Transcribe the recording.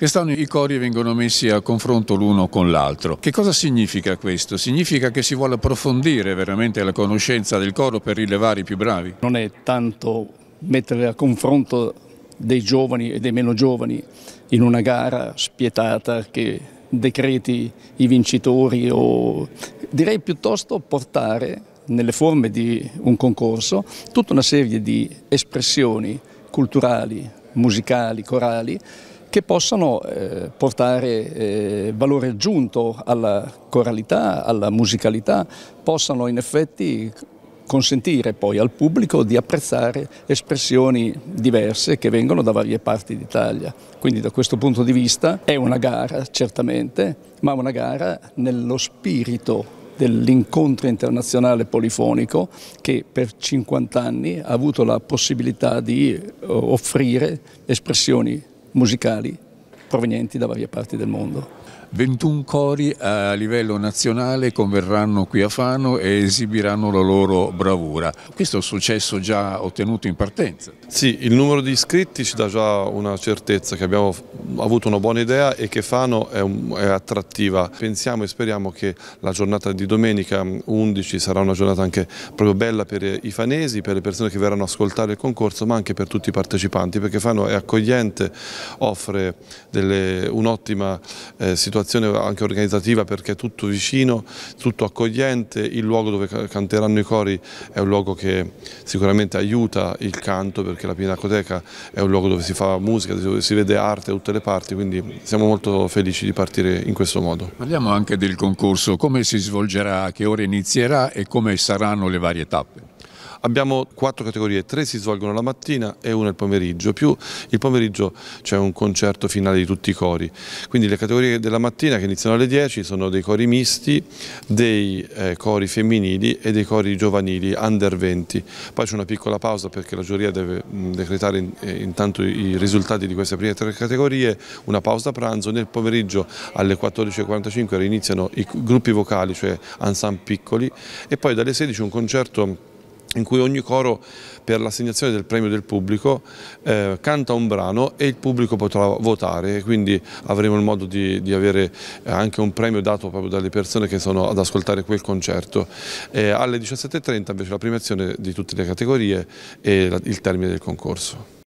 Quest'anno i cori vengono messi a confronto l'uno con l'altro. Che cosa significa questo? Significa che si vuole approfondire veramente la conoscenza del coro per rilevare i più bravi? Non è tanto mettere a confronto dei giovani e dei meno giovani in una gara spietata che decreti i vincitori o direi piuttosto portare nelle forme di un concorso tutta una serie di espressioni culturali, musicali, corali che possano eh, portare eh, valore aggiunto alla coralità, alla musicalità, possano in effetti consentire poi al pubblico di apprezzare espressioni diverse che vengono da varie parti d'Italia. Quindi da questo punto di vista è una gara certamente, ma una gara nello spirito dell'incontro internazionale polifonico che per 50 anni ha avuto la possibilità di eh, offrire espressioni Musicali. provenienti da varie parti del mondo. 21 cori a livello nazionale converranno qui a Fano e esibiranno la loro bravura. Questo è un successo già ottenuto in partenza. Sì, il numero di iscritti ci dà già una certezza che abbiamo avuto una buona idea e che Fano è, un, è attrattiva. Pensiamo e speriamo che la giornata di domenica 11 mm, sarà una giornata anche proprio bella per i fanesi, per le persone che verranno ascoltare il concorso, ma anche per tutti i partecipanti, perché Fano è accogliente, offre delle un'ottima eh, situazione anche organizzativa perché è tutto vicino, tutto accogliente, il luogo dove canteranno i cori è un luogo che sicuramente aiuta il canto perché la Pinacoteca è un luogo dove si fa musica, dove si vede arte da tutte le parti, quindi siamo molto felici di partire in questo modo. Parliamo anche del concorso, come si svolgerà, a che ora inizierà e come saranno le varie tappe? Abbiamo quattro categorie, tre si svolgono la mattina e una il pomeriggio, più il pomeriggio c'è un concerto finale di tutti i cori. Quindi le categorie della mattina che iniziano alle 10 sono dei cori misti, dei eh, cori femminili e dei cori giovanili under 20. Poi c'è una piccola pausa perché la giuria deve mh, mm, decretare in, eh, intanto i risultati di queste prime tre categorie, una pausa pranzo, nel pomeriggio alle 14.45 iniziano i gruppi vocali, cioè ensemble piccoli e poi dalle 16 un concerto in cui ogni coro per l'assegnazione del premio del pubblico eh, canta un brano e il pubblico potrà votare, quindi avremo il modo di, di, avere eh, anche un premio dato proprio dalle persone che sono ad ascoltare quel concerto. Eh, alle 17.30 invece la premiazione di tutte le categorie e la, il termine del concorso.